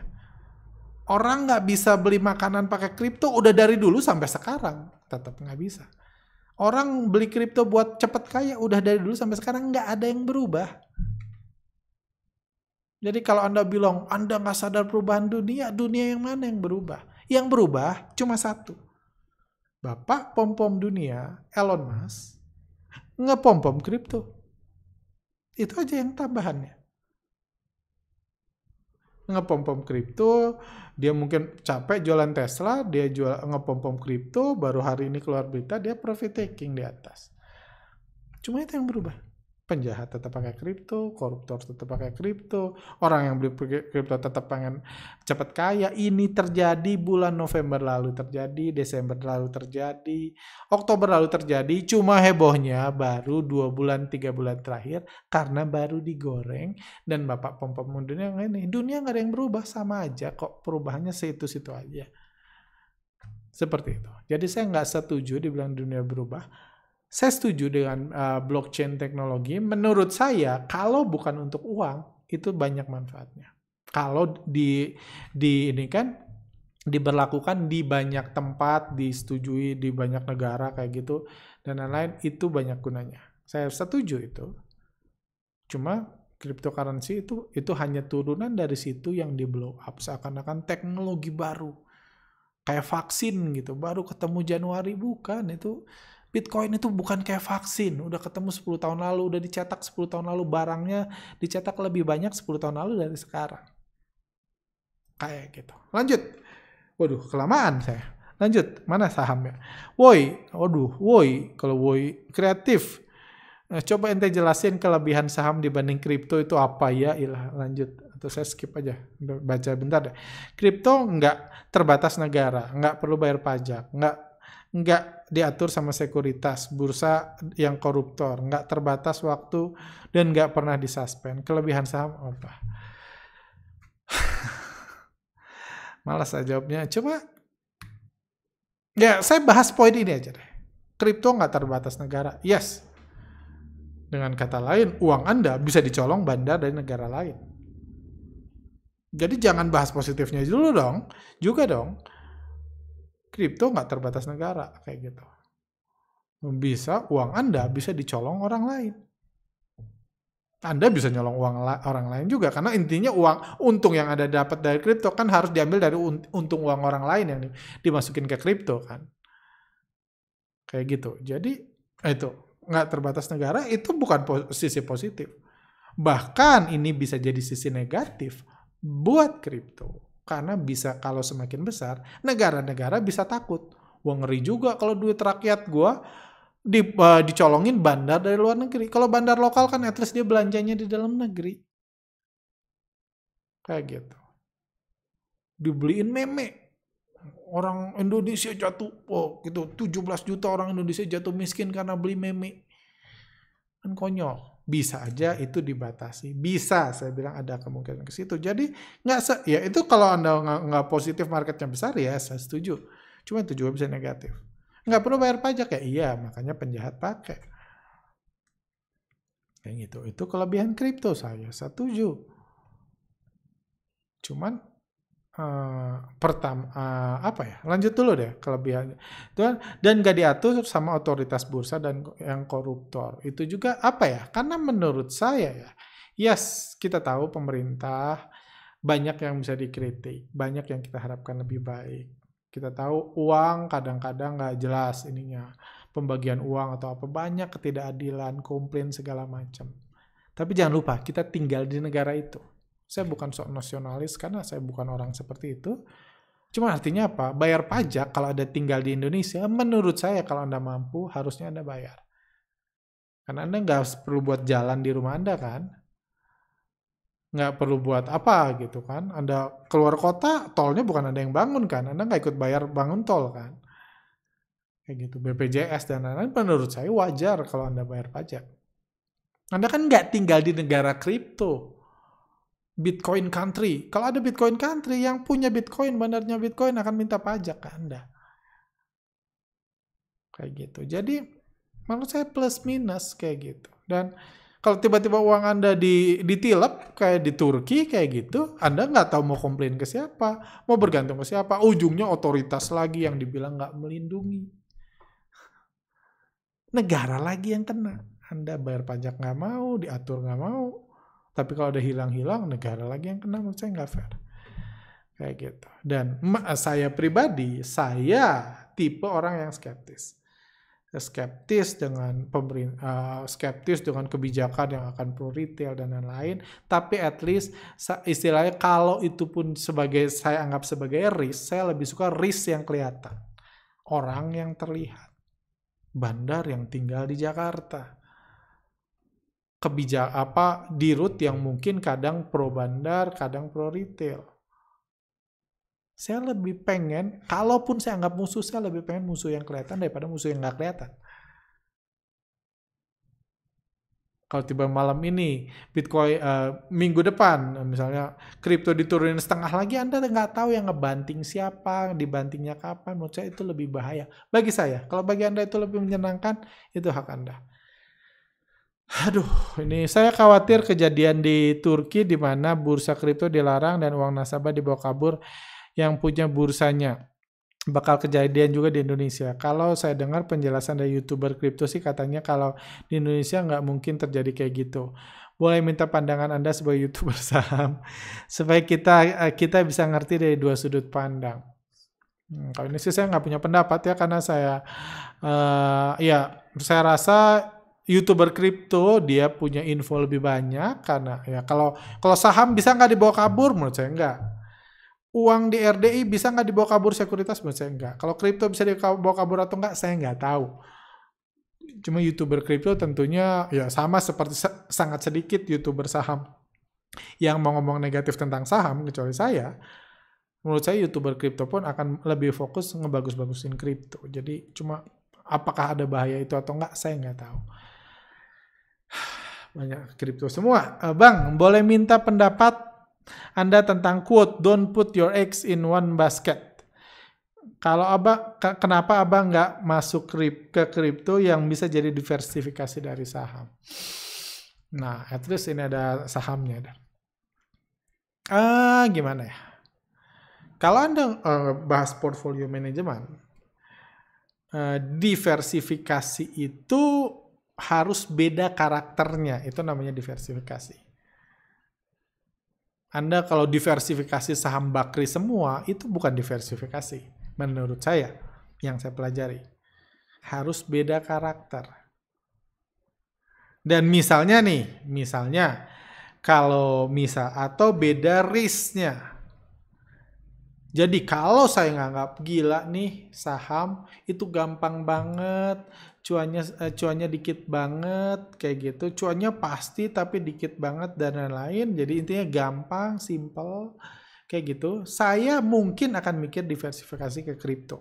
Orang nggak bisa beli makanan pakai kripto udah dari dulu sampai sekarang tetap nggak bisa. Orang beli kripto buat cepet kaya udah dari dulu sampai sekarang nggak ada yang berubah. Jadi kalau Anda bilang, Anda nggak sadar perubahan dunia, dunia yang mana yang berubah? Yang berubah cuma satu. Bapak pom-pom dunia, Elon Musk, ngepom-pom kripto. Itu aja yang tambahannya ngepom-pom kripto, dia mungkin capek jualan Tesla, dia jual ngepom-pom kripto, baru hari ini keluar berita dia profit taking di atas. Cuma itu yang berubah penjahat tetap pakai kripto, koruptor tetap pakai kripto, orang yang beli kripto tetap pengen cepat kaya. Ini terjadi bulan November lalu terjadi, Desember lalu terjadi, Oktober lalu terjadi. Cuma hebohnya baru dua bulan tiga bulan terakhir karena baru digoreng dan bapak pompa mundurnya dunia ini dunia nggak ada yang berubah sama aja kok perubahannya situ situ aja. Seperti itu. Jadi saya nggak setuju dibilang dunia berubah saya setuju dengan uh, blockchain teknologi. Menurut saya, kalau bukan untuk uang, itu banyak manfaatnya. Kalau di di ini kan diberlakukan di banyak tempat, disetujui di banyak negara kayak gitu dan lain-lain itu banyak gunanya. Saya setuju itu. Cuma cryptocurrency itu itu hanya turunan dari situ yang di blow up seakan-akan teknologi baru kayak vaksin gitu baru ketemu Januari bukan itu Bitcoin itu bukan kayak vaksin, udah ketemu 10 tahun lalu, udah dicetak 10 tahun lalu, barangnya dicetak lebih banyak 10 tahun lalu dari sekarang. Kayak gitu. Lanjut. Waduh, kelamaan saya. Lanjut, mana sahamnya? Woi, waduh, woi, kalau woi kreatif. Nah, coba ente jelasin kelebihan saham dibanding kripto itu apa ya? Ilah, lanjut atau saya skip aja baca bentar deh. Kripto nggak terbatas negara, nggak perlu bayar pajak, nggak nggak diatur sama sekuritas, bursa yang koruptor, nggak terbatas waktu dan nggak pernah disuspend. Kelebihan saham apa? (laughs) Malas saya jawabnya. Coba ya saya bahas poin ini aja deh. Kripto nggak terbatas negara. Yes. Dengan kata lain, uang Anda bisa dicolong bandar dari negara lain. Jadi jangan bahas positifnya dulu dong, juga dong kripto nggak terbatas negara kayak gitu. Bisa uang Anda bisa dicolong orang lain. Anda bisa nyolong uang la orang lain juga karena intinya uang untung yang Anda dapat dari kripto kan harus diambil dari untung uang orang lain yang dimasukin ke kripto kan. Kayak gitu. Jadi eh, itu nggak terbatas negara itu bukan sisi positif. Bahkan ini bisa jadi sisi negatif buat kripto. Karena bisa kalau semakin besar, negara-negara bisa takut. Wah ngeri juga kalau duit rakyat gue di, uh, dicolongin bandar dari luar negeri. Kalau bandar lokal kan at least dia belanjanya di dalam negeri. Kayak gitu. Dibeliin meme, orang Indonesia jatuh oh gitu 17 juta orang Indonesia jatuh miskin karena beli meme kan konyol bisa aja iya. itu dibatasi. Bisa, saya bilang ada kemungkinan ke situ. Jadi nggak se, ya itu kalau anda nggak positif marketnya besar ya saya setuju. Cuma itu juga bisa negatif. Nggak perlu bayar pajak ya, iya makanya penjahat pakai. Kayak gitu. Itu kelebihan kripto saya setuju. Cuman Eh, pertama uh, eh, apa ya lanjut dulu deh kelebihannya kan, dan gak diatur sama otoritas bursa dan yang koruptor itu juga apa ya karena menurut saya ya yes kita tahu pemerintah banyak yang bisa dikritik banyak yang kita harapkan lebih baik kita tahu uang kadang-kadang nggak -kadang jelas ininya pembagian uang atau apa banyak ketidakadilan komplain segala macam tapi jangan lupa kita tinggal di negara itu saya bukan sok nasionalis karena saya bukan orang seperti itu. Cuma artinya apa? Bayar pajak kalau ada tinggal di Indonesia, menurut saya kalau Anda mampu, harusnya Anda bayar. Karena Anda nggak perlu buat jalan di rumah Anda kan. Nggak perlu buat apa gitu kan. Anda keluar kota, tolnya bukan Anda yang bangun kan. Anda nggak ikut bayar bangun tol kan. Kayak gitu. BPJS dan lain-lain menurut saya wajar kalau Anda bayar pajak. Anda kan nggak tinggal di negara kripto. Bitcoin country. Kalau ada Bitcoin country yang punya Bitcoin, bandarnya Bitcoin akan minta pajak ke Anda. Kayak gitu. Jadi menurut saya plus minus kayak gitu. Dan kalau tiba-tiba uang Anda di, ditilap kayak di Turki kayak gitu, Anda nggak tahu mau komplain ke siapa, mau bergantung ke siapa. Ujungnya otoritas lagi yang dibilang nggak melindungi. Negara lagi yang kena. Anda bayar pajak nggak mau, diatur nggak mau, tapi kalau ada hilang-hilang, negara lagi yang kena menurut saya nggak fair. Kayak gitu. Dan saya pribadi, saya tipe orang yang skeptis. Skeptis dengan pemerintah, eh, uh, skeptis dengan kebijakan yang akan pro retail dan lain-lain. Tapi at least istilahnya kalau itu pun sebagai saya anggap sebagai risk, saya lebih suka risk yang kelihatan, orang yang terlihat, bandar yang tinggal di Jakarta kebijakan apa di root yang mungkin kadang pro bandar, kadang pro retail. Saya lebih pengen, kalaupun saya anggap musuh, saya lebih pengen musuh yang kelihatan daripada musuh yang nggak kelihatan. Kalau tiba malam ini Bitcoin uh, minggu depan misalnya kripto diturunin setengah lagi, Anda nggak tahu yang ngebanting siapa, dibantingnya kapan. Menurut saya itu lebih bahaya. Bagi saya, kalau bagi Anda itu lebih menyenangkan, itu hak Anda. Aduh, ini saya khawatir kejadian di Turki di mana bursa kripto dilarang dan uang nasabah dibawa kabur yang punya bursanya. Bakal kejadian juga di Indonesia. Kalau saya dengar penjelasan dari YouTuber kripto sih katanya kalau di Indonesia nggak mungkin terjadi kayak gitu. Boleh minta pandangan Anda sebagai YouTuber (laughs) saham supaya kita eh, kita bisa ngerti dari dua sudut pandang. Hmm, kalau ini sih saya nggak punya pendapat ya karena saya uh, ya saya rasa youtuber kripto dia punya info lebih banyak karena ya kalau kalau saham bisa nggak dibawa kabur menurut saya enggak uang di RDI bisa nggak dibawa kabur sekuritas menurut saya enggak kalau kripto bisa dibawa kabur atau enggak saya nggak tahu cuma youtuber kripto tentunya ya sama seperti sangat sedikit youtuber saham yang mau ngomong negatif tentang saham kecuali saya menurut saya youtuber kripto pun akan lebih fokus ngebagus-bagusin kripto jadi cuma apakah ada bahaya itu atau enggak saya nggak tahu banyak kripto semua. Eh, Bang, boleh minta pendapat Anda tentang quote "Don't put your eggs in one basket". Kalau abang, kenapa abang nggak masuk ke kripto yang bisa jadi diversifikasi dari saham? Nah, at least ini ada sahamnya. Ah, gimana ya? Kalau anda uh, bahas portfolio manajemen, uh, diversifikasi itu harus beda karakternya. Itu namanya diversifikasi. Anda kalau diversifikasi saham bakri semua, itu bukan diversifikasi. Menurut saya, yang saya pelajari. Harus beda karakter. Dan misalnya nih, misalnya, kalau misal, atau beda risknya. Jadi kalau saya nganggap gila nih saham itu gampang banget cuannya eh, cuannya dikit banget kayak gitu cuannya pasti tapi dikit banget dan lain-lain jadi intinya gampang simple kayak gitu saya mungkin akan mikir diversifikasi ke kripto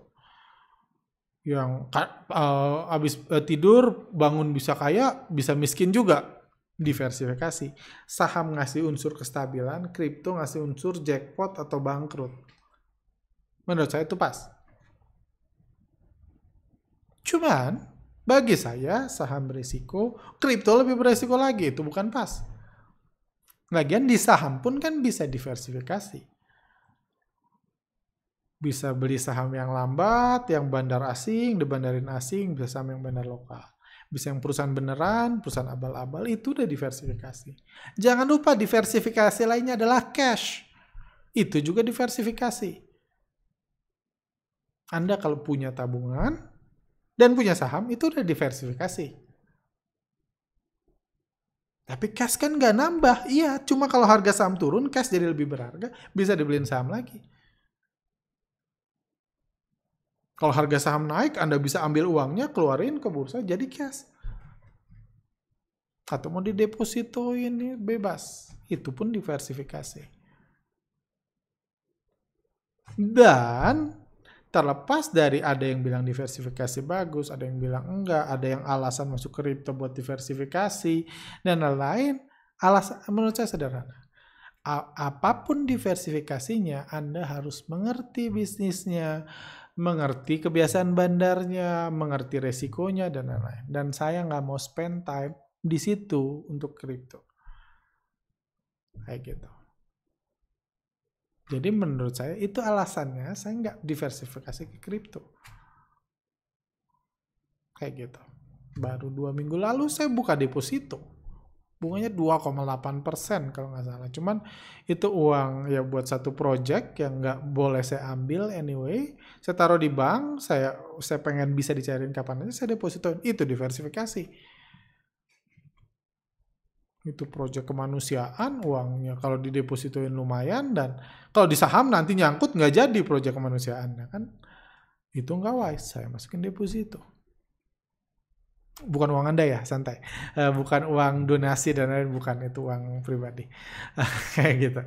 yang uh, abis uh, tidur bangun bisa kaya bisa miskin juga diversifikasi saham ngasih unsur kestabilan kripto ngasih unsur jackpot atau bangkrut menurut saya itu pas cuman bagi saya, saham berisiko, kripto lebih berisiko lagi, itu bukan pas. Lagian di saham pun kan bisa diversifikasi. Bisa beli saham yang lambat, yang bandar asing, dibandarin asing, bisa saham yang bandar lokal. Bisa yang perusahaan beneran, perusahaan abal-abal, itu udah diversifikasi. Jangan lupa diversifikasi lainnya adalah cash. Itu juga diversifikasi. Anda kalau punya tabungan, dan punya saham itu udah diversifikasi. Tapi cash kan nggak nambah. Iya, cuma kalau harga saham turun, cash jadi lebih berharga, bisa dibeliin saham lagi. Kalau harga saham naik, Anda bisa ambil uangnya, keluarin ke bursa, jadi cash. Atau mau didepositoin, ya, bebas. Itu pun diversifikasi. Dan terlepas dari ada yang bilang diversifikasi bagus, ada yang bilang enggak, ada yang alasan masuk kripto buat diversifikasi dan lain-lain. alasan menurut saya sederhana. A apapun diversifikasinya, Anda harus mengerti bisnisnya, mengerti kebiasaan bandarnya, mengerti resikonya dan lain-lain. Dan saya nggak mau spend time di situ untuk kripto. Kayak gitu. Jadi menurut saya itu alasannya saya nggak diversifikasi ke kripto. Kayak gitu. Baru dua minggu lalu saya buka deposito. Bunganya 2,8 persen kalau nggak salah. Cuman itu uang ya buat satu project yang nggak boleh saya ambil anyway. Saya taruh di bank, saya saya pengen bisa dicairin kapan aja saya depositoin. Itu diversifikasi itu proyek kemanusiaan uangnya kalau di depositoin lumayan dan kalau di saham nanti nyangkut nggak jadi proyek kemanusiaan nah, kan itu nggak wise saya masukin deposito bukan uang anda ya santai eh, bukan uang donasi dan lain bukan itu uang pribadi (laughs) kayak gitu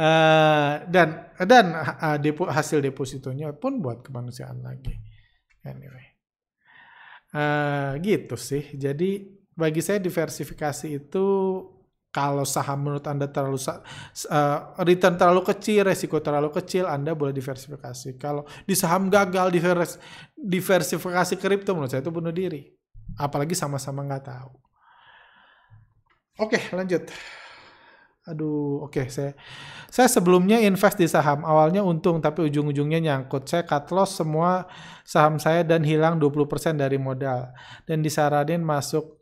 eh, dan dan hasil depositonya pun buat kemanusiaan lagi anyway eh, gitu sih jadi bagi saya diversifikasi itu kalau saham menurut Anda terlalu uh, return terlalu kecil, resiko terlalu kecil, Anda boleh diversifikasi. Kalau di saham gagal divers, diversifikasi kripto menurut saya itu bunuh diri. Apalagi sama-sama nggak tahu. Oke, lanjut. Aduh, oke okay, saya saya sebelumnya invest di saham awalnya untung tapi ujung-ujungnya nyangkut. Saya cut loss semua saham saya dan hilang 20% dari modal. Dan disaranin masuk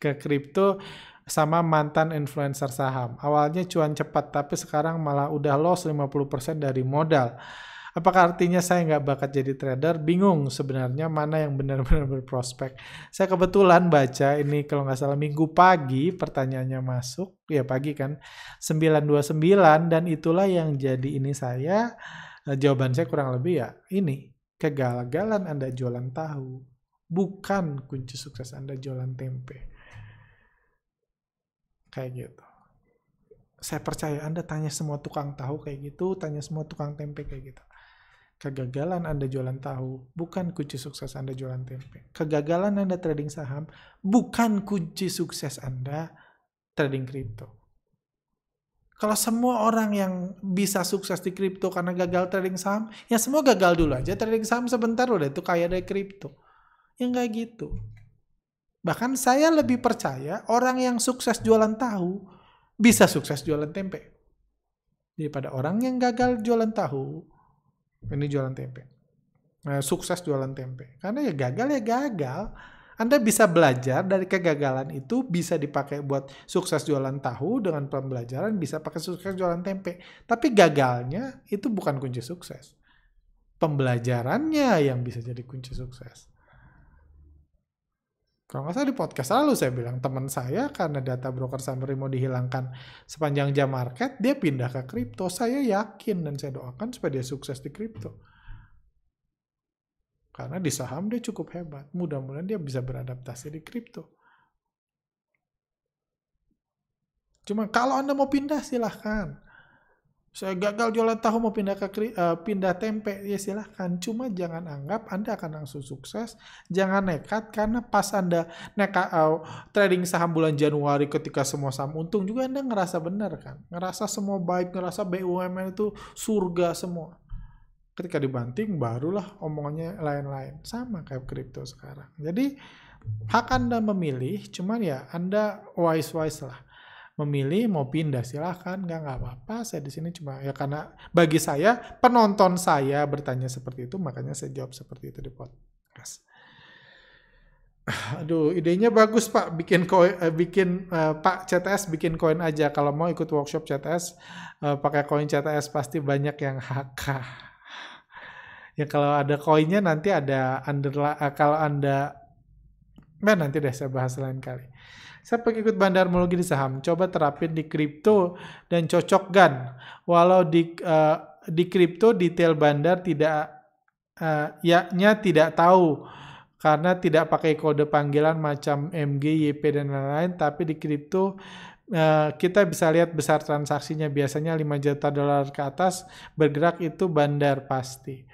ke kripto sama mantan influencer saham. Awalnya cuan cepat, tapi sekarang malah udah loss 50% dari modal. Apakah artinya saya nggak bakat jadi trader? Bingung sebenarnya mana yang benar-benar berprospek. Saya kebetulan baca ini kalau nggak salah minggu pagi pertanyaannya masuk. Ya pagi kan. 929 dan itulah yang jadi ini saya. Eh, jawaban saya kurang lebih ya ini. Kegagalan Anda jualan tahu. Bukan kunci sukses Anda jualan tempe. Kayak gitu. Saya percaya Anda tanya semua tukang tahu kayak gitu, tanya semua tukang tempe kayak gitu. Kegagalan Anda jualan tahu bukan kunci sukses Anda jualan tempe. Kegagalan Anda trading saham bukan kunci sukses Anda trading kripto. Kalau semua orang yang bisa sukses di kripto karena gagal trading saham, ya semua gagal dulu aja trading saham sebentar udah itu kaya dari kripto. Ya nggak gitu. Bahkan saya lebih percaya orang yang sukses jualan tahu bisa sukses jualan tempe. Daripada orang yang gagal jualan tahu, ini jualan tempe. Nah, sukses jualan tempe. Karena ya gagal ya gagal. Anda bisa belajar dari kegagalan itu bisa dipakai buat sukses jualan tahu dengan pembelajaran bisa pakai sukses jualan tempe. Tapi gagalnya itu bukan kunci sukses. Pembelajarannya yang bisa jadi kunci sukses kalau nggak salah di podcast lalu saya bilang teman saya karena data broker summary mau dihilangkan sepanjang jam market dia pindah ke kripto saya yakin dan saya doakan supaya dia sukses di kripto karena di saham dia cukup hebat mudah-mudahan dia bisa beradaptasi di kripto cuma kalau anda mau pindah silahkan saya gagal jualan tahu mau pindah ke uh, pindah tempe, ya silahkan. Cuma jangan anggap Anda akan langsung sukses. Jangan nekat karena pas Anda nekat uh, eh, trading saham bulan Januari ketika semua saham untung juga Anda ngerasa benar kan, ngerasa semua baik, ngerasa BUMN itu surga semua. Ketika dibanting barulah omongannya lain-lain. Sama kayak kripto sekarang. Jadi hak Anda memilih, cuman ya Anda wise-wise lah memilih mau pindah silahkan nggak nggak apa-apa saya di sini cuma ya karena bagi saya penonton saya bertanya seperti itu makanya saya jawab seperti itu di podcast aduh idenya bagus pak bikin koin eh, bikin eh, pak CTS bikin koin aja kalau mau ikut workshop CTS eh, pakai koin CTS pasti banyak yang HK ya kalau ada koinnya nanti ada underla eh, kalau anda nah nanti deh saya bahas lain kali saya ikut bandar bandarmologi di saham, coba terapin di kripto dan cocokkan. Walau di uh, di kripto detail bandar tidak uh, eh, yaknya tidak tahu karena tidak pakai kode panggilan macam MG, YP dan lain-lain, tapi di kripto Uh, kita bisa lihat besar transaksinya biasanya 5 juta dolar ke atas bergerak itu bandar pasti.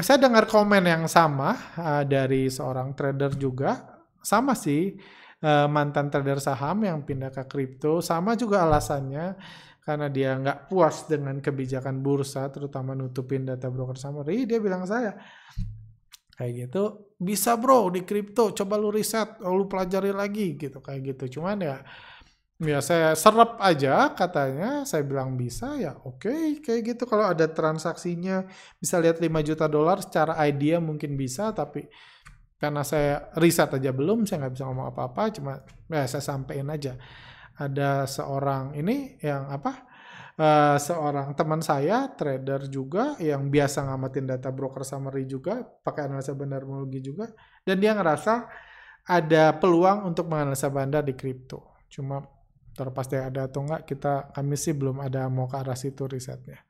Saya dengar komen yang sama uh, dari seorang trader juga sama sih Eh, mantan trader saham yang pindah ke kripto sama juga alasannya karena dia nggak puas dengan kebijakan bursa terutama nutupin data broker summary dia bilang saya kayak gitu bisa bro di kripto coba lu riset oh, lu pelajari lagi gitu kayak gitu cuman ya ya saya serap aja katanya saya bilang bisa ya oke okay, kayak gitu kalau ada transaksinya bisa lihat 5 juta dolar secara idea mungkin bisa tapi karena saya riset aja belum, saya nggak bisa ngomong apa-apa, cuma ya saya sampein aja. Ada seorang ini yang apa? Uh, seorang teman saya, trader juga, yang biasa ngamatin data broker summary juga, pakai analisa bandarmologi juga, dan dia ngerasa ada peluang untuk menganalisa bandar di kripto. Cuma terlepas dia ada atau nggak, kita kami sih belum ada mau ke arah situ risetnya.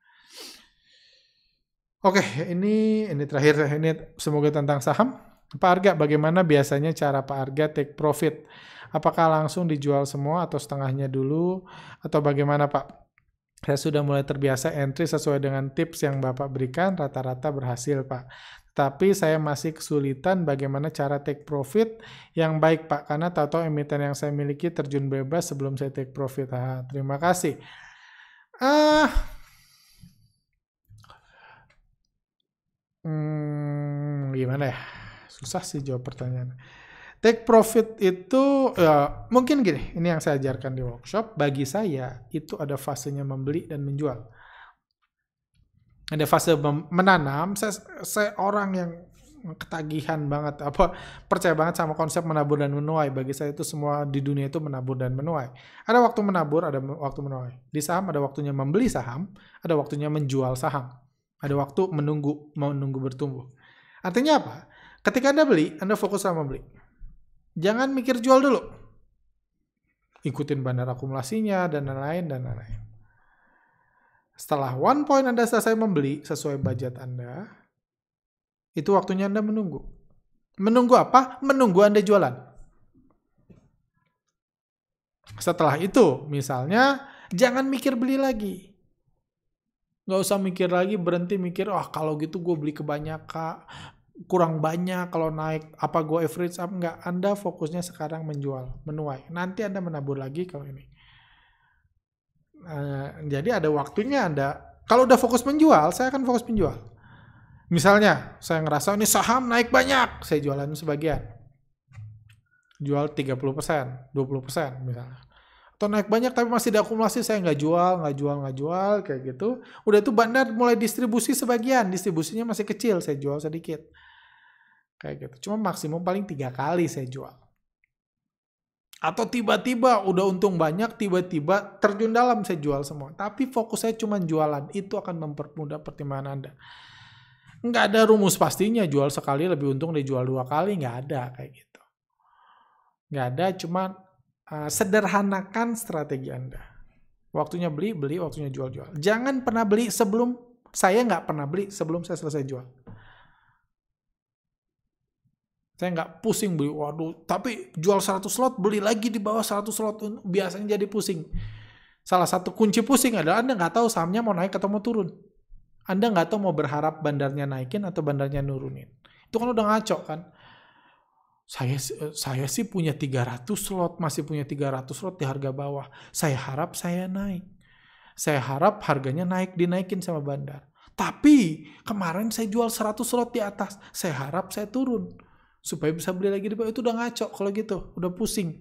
Oke, ini ini terakhir ini semoga tentang saham. Pak Arga, bagaimana biasanya cara Pak Arga take profit? Apakah langsung dijual semua atau setengahnya dulu? Atau bagaimana Pak? Saya sudah mulai terbiasa entry sesuai dengan tips yang Bapak berikan, rata-rata berhasil Pak. Tapi saya masih kesulitan bagaimana cara take profit yang baik Pak, karena tato emiten yang saya miliki terjun bebas sebelum saya take profit. Ha, terima kasih. Ah, uh, hmm, gimana ya? susah sih jawab pertanyaan. Take profit itu ya, mungkin gini, ini yang saya ajarkan di workshop. Bagi saya itu ada fasenya membeli dan menjual. Ada fase menanam. Saya, saya orang yang ketagihan banget apa percaya banget sama konsep menabur dan menuai bagi saya itu semua di dunia itu menabur dan menuai ada waktu menabur ada waktu menuai di saham ada waktunya membeli saham ada waktunya menjual saham ada waktu menunggu menunggu bertumbuh artinya apa Ketika Anda beli, Anda fokus sama beli. Jangan mikir jual dulu. Ikutin bandar akumulasinya, dan lain-lain, dan lain-lain. Setelah one point Anda selesai membeli sesuai budget Anda, itu waktunya Anda menunggu. Menunggu apa? Menunggu Anda jualan. Setelah itu, misalnya, jangan mikir beli lagi. Gak usah mikir lagi, berhenti mikir, wah oh, kalau gitu gue beli kebanyakan, kurang banyak kalau naik apa go average up nggak anda fokusnya sekarang menjual menuai nanti anda menabur lagi kalau ini uh, jadi ada waktunya anda kalau udah fokus menjual saya akan fokus menjual misalnya saya ngerasa ini saham naik banyak saya jualan sebagian jual 30% 20% misalnya atau naik banyak tapi masih diakumulasi saya nggak jual nggak jual nggak jual kayak gitu udah itu bandar mulai distribusi sebagian distribusinya masih kecil saya jual sedikit Kayak gitu. Cuma maksimum paling tiga kali saya jual. Atau tiba-tiba udah untung banyak, tiba-tiba terjun dalam saya jual semua. Tapi fokus saya cuma jualan. Itu akan mempermudah pertimbangan Anda. Nggak ada rumus pastinya jual sekali lebih untung dari jual dua kali. Nggak ada kayak gitu. Nggak ada, cuma uh, sederhanakan strategi Anda. Waktunya beli, beli. Waktunya jual, jual. Jangan pernah beli sebelum, saya nggak pernah beli sebelum saya selesai jual. Saya nggak pusing beli, waduh, tapi jual 100 slot, beli lagi di bawah 100 slot, biasanya jadi pusing. Salah satu kunci pusing adalah Anda nggak tahu sahamnya mau naik atau mau turun. Anda nggak tahu mau berharap bandarnya naikin atau bandarnya nurunin. Itu kan udah ngaco kan. Saya eh, saya sih punya 300 slot, masih punya 300 slot di harga bawah. Saya harap saya naik. Saya harap harganya naik, dinaikin sama bandar. Tapi kemarin saya jual 100 slot di atas, saya harap saya turun supaya bisa beli lagi di bawah itu udah ngaco kalau gitu udah pusing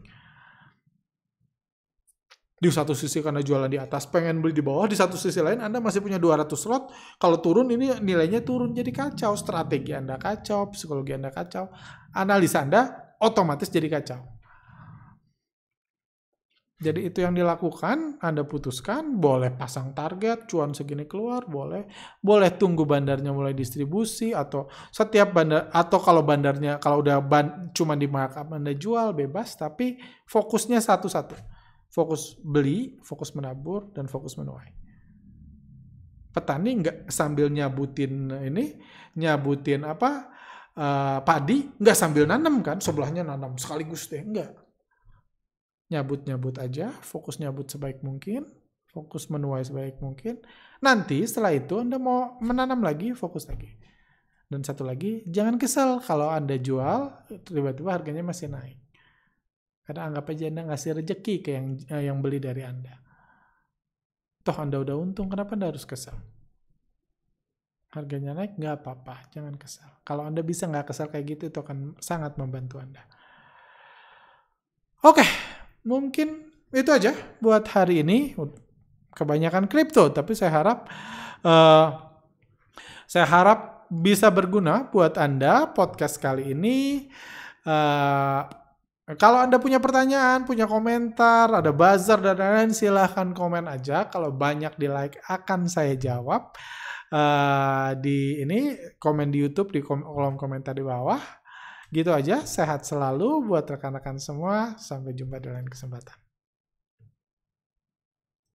di satu sisi karena jualan di atas pengen beli di bawah di satu sisi lain anda masih punya 200 lot, kalau turun ini nilainya turun jadi kacau strategi anda kacau psikologi anda kacau analisa anda otomatis jadi kacau jadi itu yang dilakukan, Anda putuskan, boleh pasang target, cuan segini keluar, boleh. Boleh tunggu bandarnya mulai distribusi atau setiap bandar atau kalau bandarnya kalau udah ban, cuma di markup Anda jual bebas, tapi fokusnya satu-satu. Fokus beli, fokus menabur dan fokus menuai. Petani nggak sambil nyabutin ini, nyabutin apa? Uh, padi nggak sambil nanam kan sebelahnya nanam sekaligus deh nggak nyabut-nyabut aja, fokus nyabut sebaik mungkin, fokus menuai sebaik mungkin. Nanti setelah itu Anda mau menanam lagi, fokus lagi. Dan satu lagi, jangan kesel kalau Anda jual, tiba-tiba harganya masih naik. Karena anggap aja Anda ngasih rejeki ke yang, eh, yang beli dari Anda. Toh Anda udah untung, kenapa Anda harus kesel? Harganya naik, nggak apa-apa, jangan kesel. Kalau Anda bisa nggak kesel kayak gitu, itu akan sangat membantu Anda. Oke, okay mungkin itu aja buat hari ini. Kebanyakan kripto, tapi saya harap uh, saya harap bisa berguna buat Anda podcast kali ini. Uh, kalau Anda punya pertanyaan, punya komentar, ada buzzer dan lain-lain, silahkan komen aja. Kalau banyak di like akan saya jawab. Uh, di ini komen di YouTube di kolom komentar di bawah Gitu aja, sehat selalu buat rekan-rekan semua. Sampai jumpa di lain kesempatan.